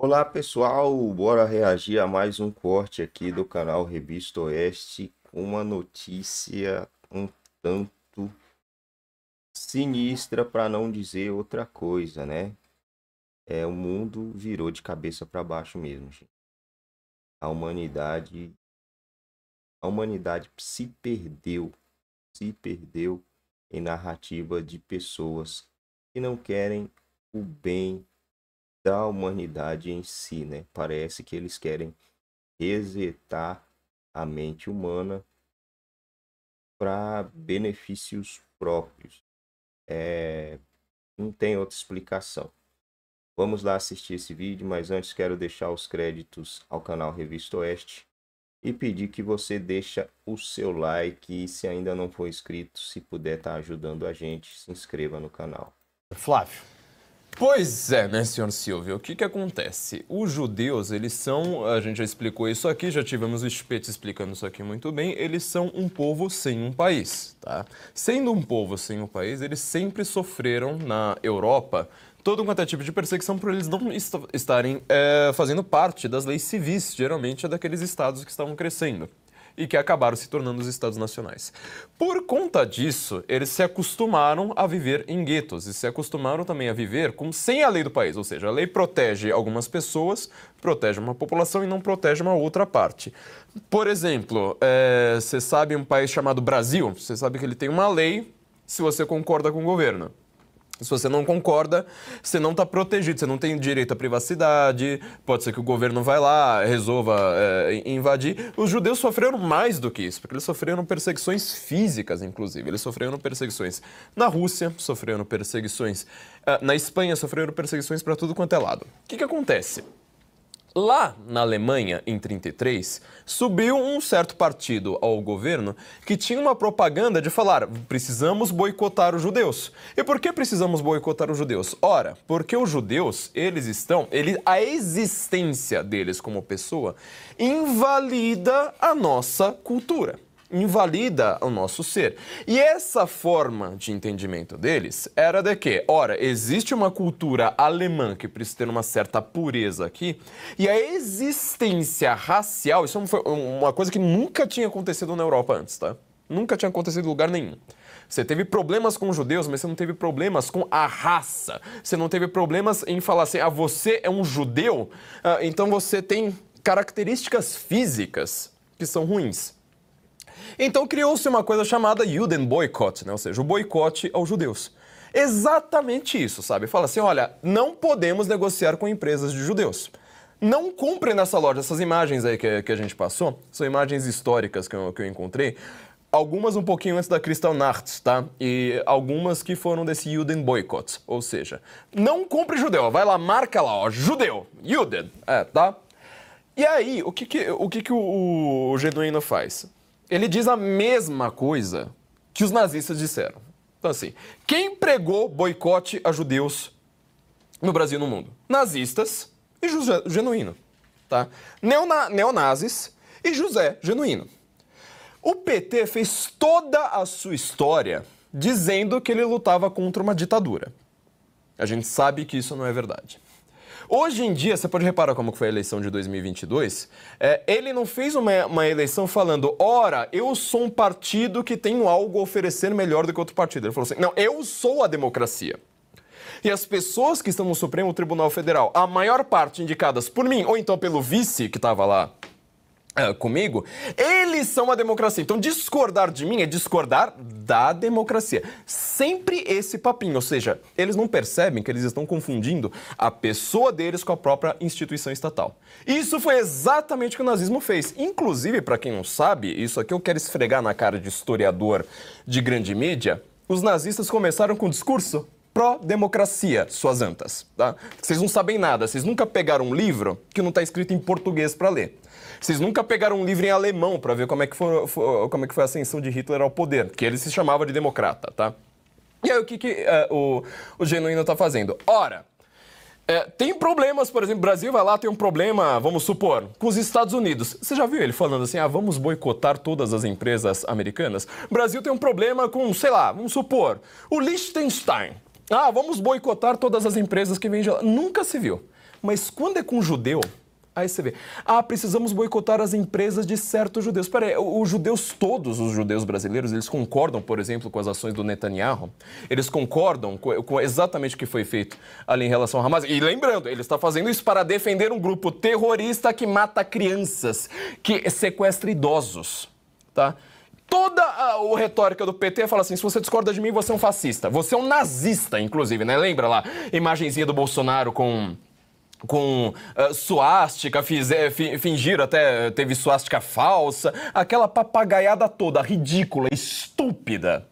Olá pessoal, bora reagir a mais um corte aqui do canal Revista Oeste com uma notícia um tanto sinistra para não dizer outra coisa, né? É, o mundo virou de cabeça para baixo mesmo, gente. A humanidade a humanidade se perdeu, se perdeu em narrativa de pessoas que não querem o bem da humanidade em si, né? Parece que eles querem resetar a mente humana para benefícios próprios. É... Não tem outra explicação. Vamos lá assistir esse vídeo, mas antes quero deixar os créditos ao canal Revista Oeste e pedir que você deixa o seu like e se ainda não for inscrito, se puder estar tá ajudando a gente, se inscreva no canal. Flávio, Pois é, né, senhor Silvio? O que, que acontece? Os judeus, eles são, a gente já explicou isso aqui, já tivemos o espeto explicando isso aqui muito bem, eles são um povo sem um país, tá? Sendo um povo sem um país, eles sempre sofreram na Europa todo quanto é tipo de perseguição por eles não estarem é, fazendo parte das leis civis, geralmente é daqueles estados que estavam crescendo e que acabaram se tornando os estados nacionais. Por conta disso, eles se acostumaram a viver em guetos e se acostumaram também a viver com, sem a lei do país, ou seja, a lei protege algumas pessoas, protege uma população e não protege uma outra parte. Por exemplo, é, você é, sabe um país chamado Brasil, você sabe que ele tem uma lei se você concorda com o governo. Se você não concorda, você não está protegido, você não tem direito à privacidade, pode ser que o governo vá lá, resolva é, invadir. Os judeus sofreram mais do que isso, porque eles sofreram perseguições físicas, inclusive. Eles sofreram perseguições na Rússia, sofreram perseguições eh, na Espanha, sofreram perseguições para tudo quanto é lado. O que, que acontece? Lá na Alemanha, em 33, subiu um certo partido ao governo que tinha uma propaganda de falar: precisamos boicotar os judeus. E por que precisamos boicotar os judeus? Ora, porque os judeus, eles estão, ele a existência deles como pessoa invalida a nossa cultura invalida o nosso ser. E essa forma de entendimento deles era de que, ora, existe uma cultura alemã que precisa ter uma certa pureza aqui, e a existência racial, isso é foi uma coisa que nunca tinha acontecido na Europa antes, tá? Nunca tinha acontecido em lugar nenhum. Você teve problemas com os judeus, mas você não teve problemas com a raça. Você não teve problemas em falar assim, ah, você é um judeu, ah, então você tem características físicas que são ruins. Então criou-se uma coisa chamada Juden Boycott, né? ou seja, o boicote aos judeus. Exatamente isso, sabe? Fala assim: olha, não podemos negociar com empresas de judeus. Não cumprem nessa loja essas imagens aí que, que a gente passou, são imagens históricas que eu, que eu encontrei. Algumas um pouquinho antes da Kristallnacht, tá? E algumas que foram desse Juden Boycott. Ou seja, não compre judeu. Vai lá, marca lá, ó. Judeu. Juden. É, tá? E aí, o que que o, que que o, o Genuíno faz? ele diz a mesma coisa que os nazistas disseram. Então, assim, quem pregou boicote a judeus no Brasil e no mundo? Nazistas e José Genuíno, tá? Neona neonazis e José Genuíno. O PT fez toda a sua história dizendo que ele lutava contra uma ditadura. A gente sabe que isso não é verdade. Hoje em dia, você pode reparar como foi a eleição de 2022, é, ele não fez uma, uma eleição falando, ora, eu sou um partido que tem algo a oferecer melhor do que outro partido. Ele falou assim, não, eu sou a democracia. E as pessoas que estão no Supremo Tribunal Federal, a maior parte indicadas por mim, ou então pelo vice que estava lá, ah, comigo, eles são a democracia. Então, discordar de mim é discordar da democracia. Sempre esse papinho, ou seja, eles não percebem que eles estão confundindo a pessoa deles com a própria instituição estatal. Isso foi exatamente o que o nazismo fez. Inclusive, para quem não sabe, isso aqui eu quero esfregar na cara de historiador de grande mídia, os nazistas começaram com o discurso pró-democracia, suas antas. Tá? Vocês não sabem nada, vocês nunca pegaram um livro que não está escrito em português para ler. Vocês nunca pegaram um livro em alemão para ver como é, que foi, foi, como é que foi a ascensão de Hitler ao poder, que ele se chamava de democrata, tá? E aí o que, que uh, o, o Genuíno está fazendo? Ora, é, tem problemas, por exemplo, Brasil vai lá, tem um problema, vamos supor, com os Estados Unidos. Você já viu ele falando assim, ah, vamos boicotar todas as empresas americanas? Brasil tem um problema com, sei lá, vamos supor, o Liechtenstein. Ah, vamos boicotar todas as empresas que vêm de lá. Nunca se viu. Mas quando é com judeu, Aí você vê. Ah, precisamos boicotar as empresas de certos judeus. Espera aí, os judeus, todos os judeus brasileiros, eles concordam, por exemplo, com as ações do Netanyahu? Eles concordam com, com exatamente o que foi feito ali em relação ao Hamas? E lembrando, ele está fazendo isso para defender um grupo terrorista que mata crianças, que sequestra idosos, tá? toda a, a, retórica do PT fala assim: se você discorda de mim, você é um fascista. Você é um nazista, inclusive, né? Lembra lá, imagenzinha do Bolsonaro com com uh, suástica, fizer, eh, fingiram até teve suástica falsa, aquela papagaiada toda, ridícula, estúpida.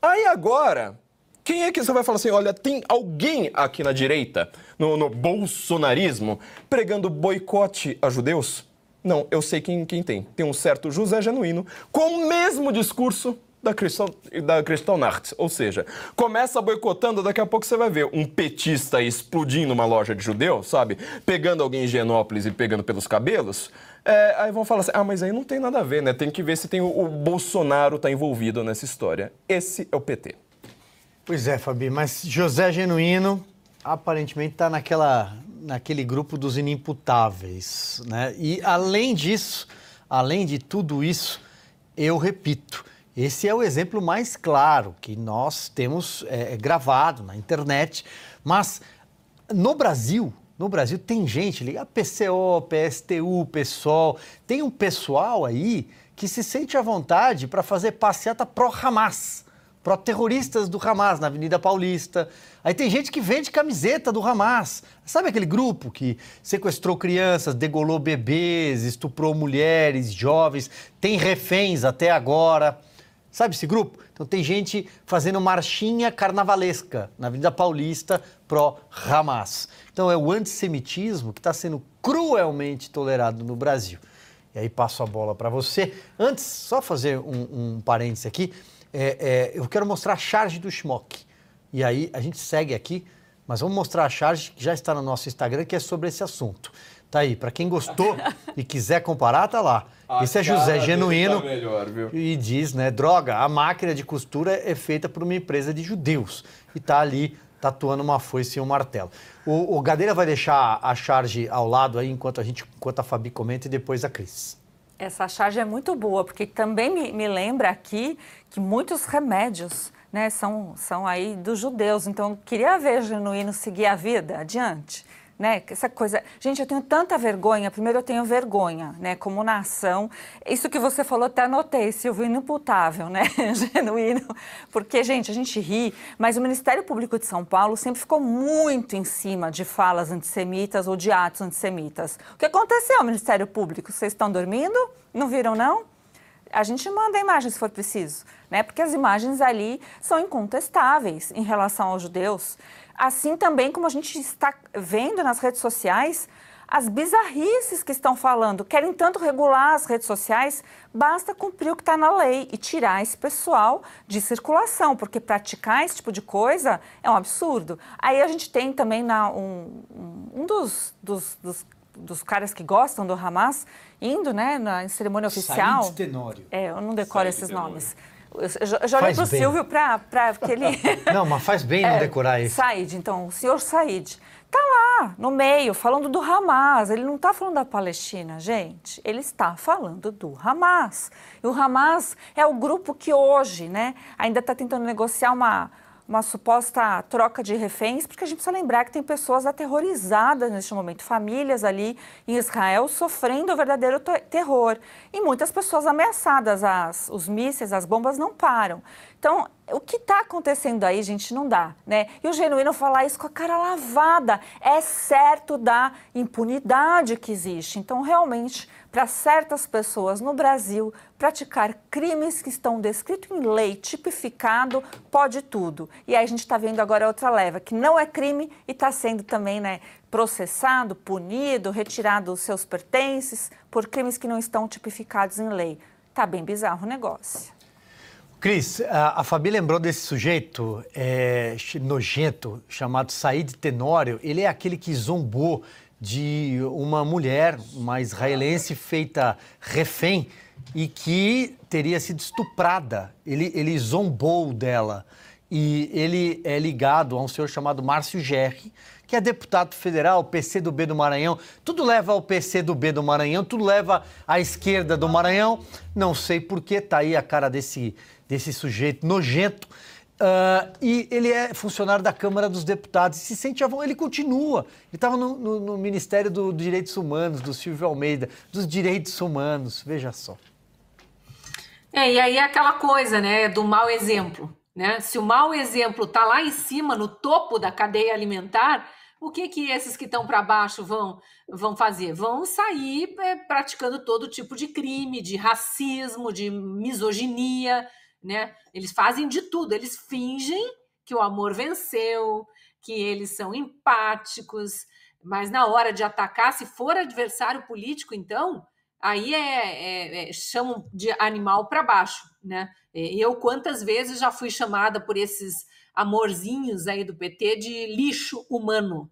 Aí agora, quem é que você vai falar assim, olha, tem alguém aqui na direita, no, no bolsonarismo, pregando boicote a judeus? Não, eu sei quem, quem tem. Tem um certo José Genuíno, com o mesmo discurso da Cristão, da Kristallnacht. Ou seja, começa boicotando, daqui a pouco você vai ver um petista explodindo uma loja de judeu, sabe? Pegando alguém em Genópolis e pegando pelos cabelos. É, aí vão falar assim, ah, mas aí não tem nada a ver, né? Tem que ver se tem o, o Bolsonaro tá envolvido nessa história. Esse é o PT. Pois é, Fabi, mas José Genuíno aparentemente está naquela, naquele grupo dos inimputáveis, né? E além disso, além de tudo isso, eu repito, esse é o exemplo mais claro que nós temos é, é, gravado na internet. Mas no Brasil, no Brasil tem gente ligada PCO, PSTU, PSOL, tem um pessoal aí que se sente à vontade para fazer passeata pró-Hamas, pró-terroristas do Hamas na Avenida Paulista. Aí tem gente que vende camiseta do Hamas. Sabe aquele grupo que sequestrou crianças, degolou bebês, estuprou mulheres, jovens, tem reféns até agora. Sabe esse grupo? Então tem gente fazendo marchinha carnavalesca na Avenida Paulista pró-Hamas. Então é o antissemitismo que está sendo cruelmente tolerado no Brasil. E aí passo a bola para você. Antes, só fazer um, um parêntese aqui. É, é, eu quero mostrar a charge do Schmock. E aí a gente segue aqui, mas vamos mostrar a charge que já está no nosso Instagram, que é sobre esse assunto. Tá aí, para quem gostou e quiser comparar, tá lá. A Esse é José Genuíno. Tá melhor, e diz, né, droga, a máquina de costura é feita por uma empresa de judeus e tá ali tatuando uma foice e um martelo. O, o Gadeira vai deixar a charge ao lado aí enquanto a gente, enquanto a Fabi comenta e depois a Cris. Essa charge é muito boa, porque também me, me lembra aqui que muitos remédios né, são, são aí dos judeus. Então, queria ver Genuíno seguir a vida adiante né? Essa coisa, gente, eu tenho tanta vergonha. Primeiro eu tenho vergonha, né, como nação. Isso que você falou, até anotei, Silvio, inimputável, né? Genuíno. Porque, gente, a gente ri, mas o Ministério Público de São Paulo sempre ficou muito em cima de falas antissemitas ou de atos antissemitas. O que aconteceu, Ministério Público? Vocês estão dormindo? Não viram não? a gente manda a imagem se for preciso, né? Porque as imagens ali são incontestáveis em relação aos judeus. Assim também como a gente está vendo nas redes sociais as bizarrices que estão falando. Querem tanto regular as redes sociais, basta cumprir o que está na lei e tirar esse pessoal de circulação, porque praticar esse tipo de coisa é um absurdo. Aí a gente tem também na, um, um dos, dos, dos, dos, caras que gostam do Hamas indo né, na, em cerimônia oficial. Said Tenório. É, eu não decoro Said esses tenório. nomes. Joguei para o Silvio para aquele Não, mas faz bem não é, decorar isso. Said, então, o senhor Said. Está lá, no meio, falando do Hamas. Ele não está falando da Palestina, gente. Ele está falando do Hamas. E o Hamas é o grupo que hoje, né, ainda está tentando negociar uma uma suposta troca de reféns, porque a gente precisa lembrar que tem pessoas aterrorizadas neste momento, famílias ali em Israel sofrendo o verdadeiro terror e muitas pessoas ameaçadas. As, os mísseis, as bombas não param. Então, o que está acontecendo aí, gente, não dá, né? E o genuíno falar isso com a cara lavada é certo da impunidade que existe. Então, realmente, para certas pessoas no Brasil, praticar crimes que estão descritos em lei, tipificado, pode tudo. E aí a gente está vendo agora outra leva, que não é crime e está sendo também, né, processado, punido, retirado os seus pertences por crimes que não estão tipificados em lei. Tá bem bizarro o negócio. Cris, a, a Fabi lembrou desse sujeito é, nojento chamado Said Tenório. Ele é aquele que zombou de uma mulher, uma israelense feita refém e que teria sido estuprada. Ele, ele zombou dela. E ele é ligado a um senhor chamado Márcio Gerri, que é deputado federal, PC do B do Maranhão. Tudo leva ao PC do B do Maranhão, tudo leva à esquerda do Maranhão. Não sei por que tá aí a cara desse desse sujeito nojento. Uh, e ele é funcionário da Câmara dos Deputados. Se sente avô, ele continua. Ele estava no, no, no, Ministério dos do Direitos Humanos, do Silvio Almeida, dos Direitos Humanos, veja só. É, e aí é aquela coisa, né, do mau exemplo. Né? Se o mau exemplo está lá em cima, no topo da cadeia alimentar, o que que esses que estão para baixo vão vão fazer? Vão sair é, praticando todo tipo de crime, de racismo, de misoginia, né? Eles fazem de tudo, eles fingem que o amor venceu, que eles são empáticos, mas na hora de atacar, se for adversário político, então, aí é, é, é chamam de animal para baixo, né? Eu quantas vezes já fui chamada por esses amorzinhos aí do PT de lixo humano,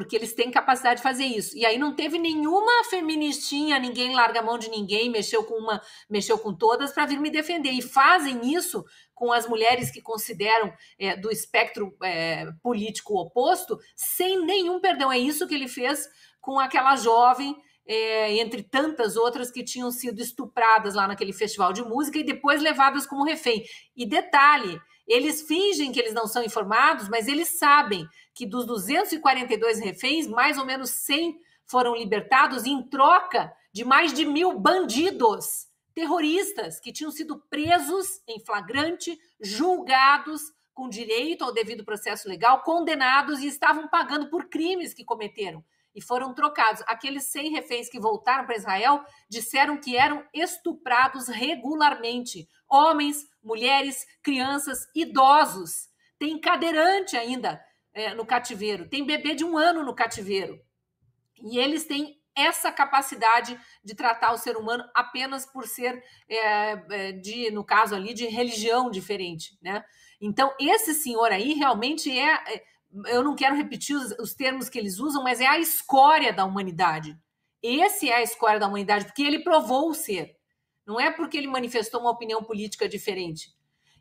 porque eles têm capacidade de fazer isso. E aí não teve nenhuma feministinha, ninguém larga a mão de ninguém, mexeu com uma, mexeu com todas para vir me defender. E fazem isso com as mulheres que consideram é, do espectro é, político oposto, sem nenhum perdão. É isso que ele fez com aquela jovem. É, entre tantas outras que tinham sido estupradas lá naquele festival de música e depois levadas como refém. E detalhe, eles fingem que eles não são informados, mas eles sabem que dos 242 reféns, mais ou menos 100 foram libertados em troca de mais de mil bandidos, terroristas, que tinham sido presos em flagrante, julgados com direito ao devido processo legal, condenados e estavam pagando por crimes que cometeram e foram trocados. Aqueles 100 reféns que voltaram para Israel disseram que eram estuprados regularmente. Homens, mulheres, crianças, idosos. Tem cadeirante ainda é, no cativeiro, tem bebê de um ano no cativeiro. E eles têm essa capacidade de tratar o ser humano apenas por ser é, é de, no caso ali, de religião diferente, né? Então esse senhor aí realmente é, é eu não quero repetir os, os termos que eles usam, mas é a escória da humanidade. Esse é a escória da humanidade, porque ele provou ser. Não é porque ele manifestou uma opinião política diferente.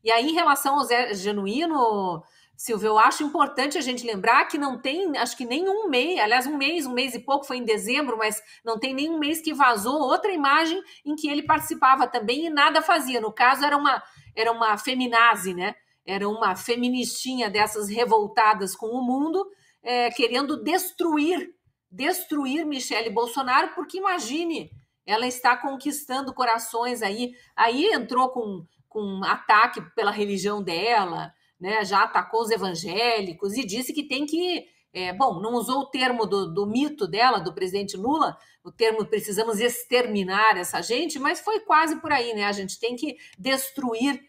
E aí, em relação ao Zé Genuíno, Silvio, eu acho importante a gente lembrar que não tem, acho que nem um mês, aliás, um mês, um mês e pouco, foi em dezembro, mas não tem nenhum mês que vazou outra imagem em que ele participava também e nada fazia. No caso, era uma, era uma feminazi, né? era uma feministinha dessas revoltadas com o mundo, é, querendo destruir, destruir Michele Bolsonaro, porque imagine, ela está conquistando corações aí. Aí entrou com, com ataque pela religião dela, né? já atacou os evangélicos e disse que tem que. É, bom, não usou o termo do, do mito dela, do presidente Lula, o termo precisamos exterminar essa gente, mas foi quase por aí, né? A gente tem que destruir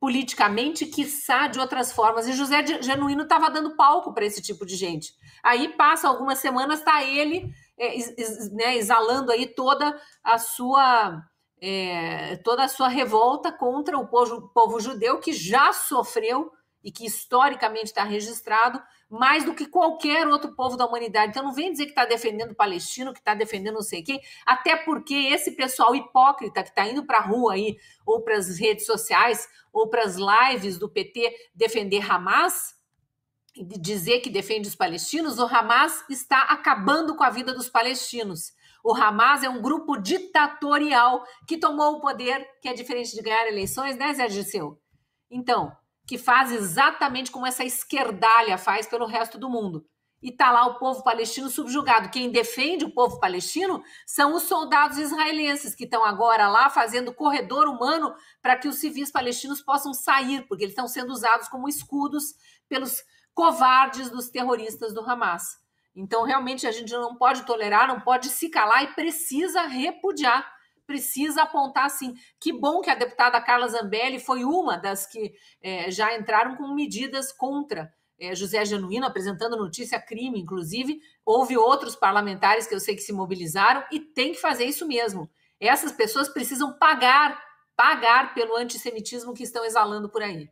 politicamente, quiçá de outras formas. E José Genuíno estava dando palco para esse tipo de gente. Aí passa algumas semanas, está ele é, né, exalando aí toda a sua é, toda a sua revolta contra o povo, povo judeu que já sofreu e que historicamente está registrado mais do que qualquer outro povo da humanidade. Então não vem dizer que está defendendo o palestino, que está defendendo não sei quem, até porque esse pessoal hipócrita que está indo para a rua aí, ou para as redes sociais, ou para as lives do PT defender Hamas, dizer que defende os palestinos, o Hamas está acabando com a vida dos palestinos. O Hamas é um grupo ditatorial que tomou o poder, que é diferente de ganhar eleições, né, Zé Dirceu? Então, que faz exatamente como essa esquerdalha faz pelo resto do mundo. E está lá o povo palestino subjugado. Quem defende o povo palestino são os soldados israelenses que estão agora lá fazendo corredor humano para que os civis palestinos possam sair, porque eles estão sendo usados como escudos pelos covardes dos terroristas do Hamas. Então, realmente, a gente não pode tolerar, não pode se calar e precisa repudiar precisa apontar assim. Que bom que a deputada Carla Zambelli foi uma das que é, já entraram com medidas contra é, José Genuíno, apresentando notícia crime, inclusive. Houve outros parlamentares que eu sei que se mobilizaram e tem que fazer isso mesmo. Essas pessoas precisam pagar, pagar pelo antissemitismo que estão exalando por aí.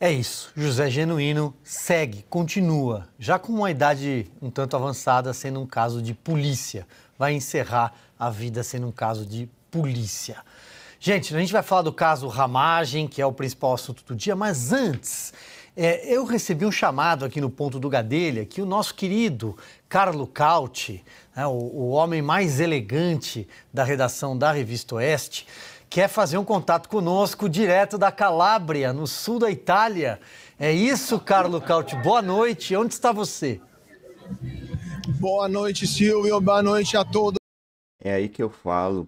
É isso. José Genuíno segue, continua, já com uma idade um tanto avançada, sendo um caso de polícia. Vai encerrar a vida sendo um caso de polícia. Gente, a gente vai falar do caso Ramagem, que é o principal assunto do dia, mas antes, é, eu recebi um chamado aqui no Ponto do Gadelha que o nosso querido Carlo Cauti, né, o, o homem mais elegante da redação da Revista Oeste, quer fazer um contato conosco direto da Calábria, no sul da Itália. É isso, Carlo Cauti. Boa noite. Onde está você? Boa noite, Silvio. Boa noite a todos. É aí que eu falo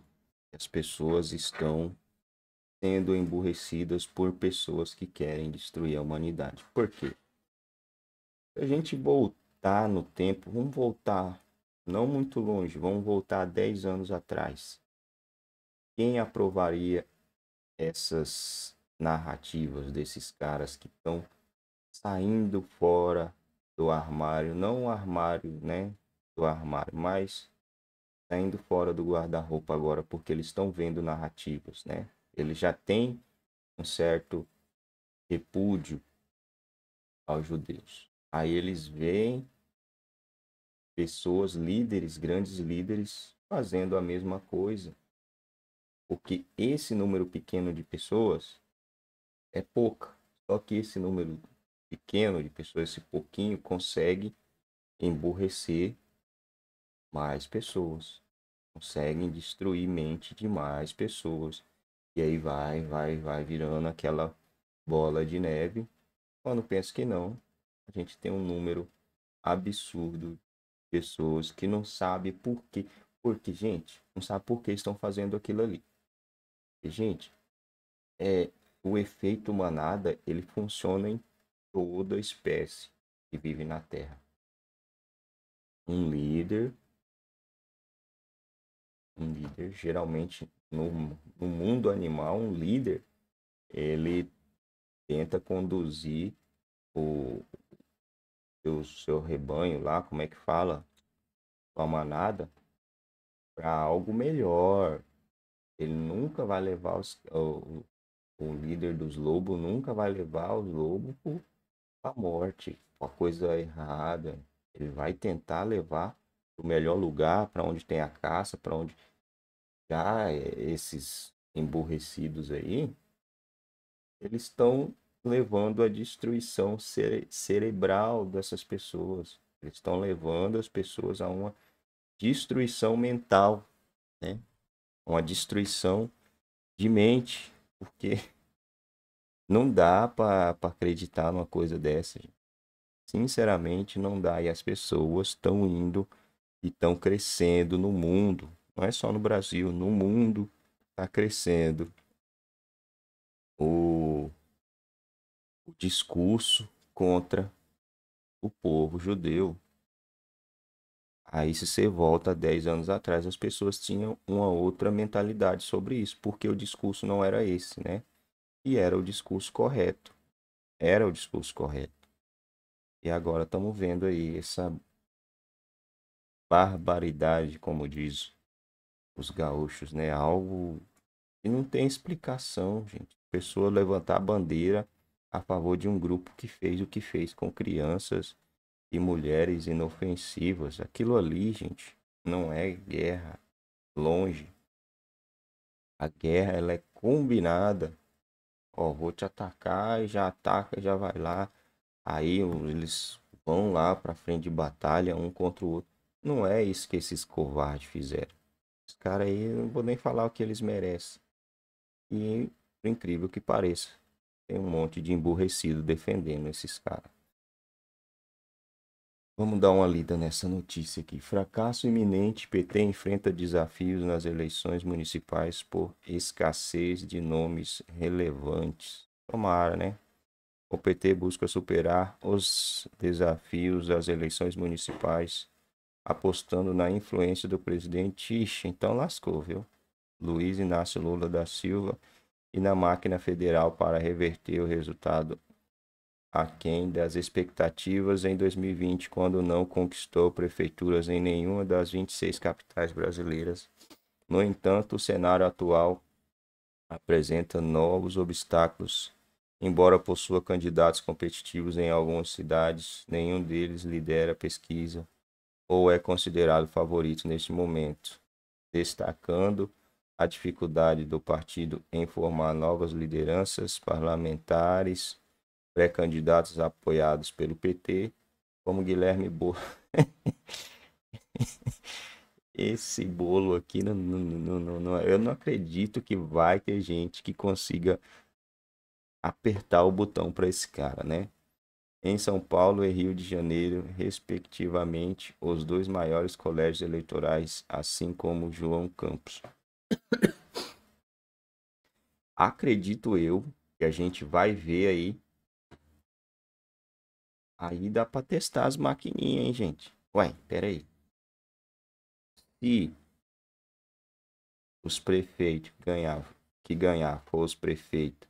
que as pessoas estão sendo emburrecidas por pessoas que querem destruir a humanidade. Por quê? Se a gente voltar no tempo, vamos voltar não muito longe, vamos voltar 10 anos atrás. Quem aprovaria essas narrativas desses caras que estão saindo fora do armário, não o armário, né, do armário, mas está indo fora do guarda-roupa agora, porque eles estão vendo narrativas, né? Eles já têm um certo repúdio aos judeus. Aí eles veem pessoas, líderes, grandes líderes, fazendo a mesma coisa. Porque esse número pequeno de pessoas é pouca. Só que esse número pequeno de pessoas, esse pouquinho, consegue emburrecer mais pessoas. Conseguem destruir mente de mais pessoas. E aí vai, vai, vai virando aquela bola de neve. Quando penso que não, a gente tem um número absurdo de pessoas que não sabe por quê. Porque, gente, não sabe por que estão fazendo aquilo ali. E, gente, é, o efeito manada, ele funciona em toda espécie que vive na Terra. Um líder um líder, geralmente no, no mundo animal, um líder, ele tenta conduzir o, o seu rebanho lá, como é que fala? Sua manada, para algo melhor. Ele nunca vai levar os, o, o líder dos lobos nunca vai levar os lobos para a morte, para coisa errada. Ele vai tentar levar o melhor lugar, para onde tem a caça, para onde já eh, esses emburrecidos aí, eles estão levando a destruição cere cerebral dessas pessoas. Eles estão levando as pessoas a uma destruição mental, né? Uma destruição de mente, porque não dá para acreditar numa coisa dessa. Gente. Sinceramente, não dá. E as pessoas estão indo e estão crescendo no mundo, não é só no Brasil, no mundo está crescendo o, o discurso contra o povo judeu. Aí, se você volta 10 anos atrás, as pessoas tinham uma outra mentalidade sobre isso, porque o discurso não era esse, né? E era o discurso correto. Era o discurso correto. E agora estamos vendo aí essa barbaridade, como diz os gaúchos, né? Algo que não tem explicação, gente. Pessoa levantar a bandeira a favor de um grupo que fez o que fez com crianças e mulheres inofensivas. Aquilo ali, gente, não é guerra. Longe. A guerra ela é combinada. Ó, vou te atacar, e já ataca, já vai lá. Aí eles vão lá para frente de batalha um contra o outro. Não é isso que esses covardes fizeram. Os caras aí, eu não vou nem falar o que eles merecem. E, por incrível que pareça, tem um monte de emburrecido defendendo esses caras. Vamos dar uma lida nessa notícia aqui. Fracasso iminente: PT enfrenta desafios nas eleições municipais por escassez de nomes relevantes. Tomara, né? O PT busca superar os desafios das eleições municipais apostando na influência do presidente Ixi, então lascou, viu? Luiz Inácio Lula da Silva e na máquina federal para reverter o resultado aquém das expectativas em 2020, quando não conquistou prefeituras em nenhuma das 26 capitais brasileiras. No entanto, o cenário atual apresenta novos obstáculos. Embora possua candidatos competitivos em algumas cidades, nenhum deles lidera a pesquisa ou é considerado favorito neste momento, destacando a dificuldade do partido em formar novas lideranças parlamentares, pré-candidatos apoiados pelo PT, como Guilherme Bolo. Esse bolo aqui, não, não, não, não, eu não acredito que vai ter gente que consiga apertar o botão para esse cara, né? em São Paulo e Rio de Janeiro, respectivamente, os dois maiores colégios eleitorais, assim como João Campos. Acredito eu que a gente vai ver aí. Aí dá para testar as maquininhas, hein, gente? Ué, peraí. Se os prefeitos ganhavam, que ganhar for os prefeitos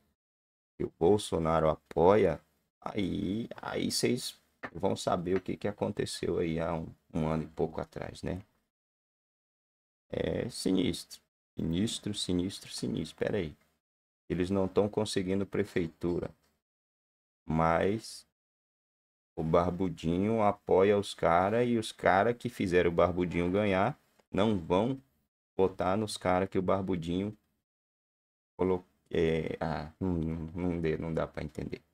que o Bolsonaro apoia, Aí, aí vocês vão saber o que, que aconteceu aí há um, um ano e pouco atrás, né? É sinistro. Sinistro, sinistro, sinistro. Espera aí. Eles não estão conseguindo prefeitura. Mas o Barbudinho apoia os caras e os caras que fizeram o Barbudinho ganhar não vão votar nos caras que o Barbudinho colocou. É, ah, não, não, não dá para entender.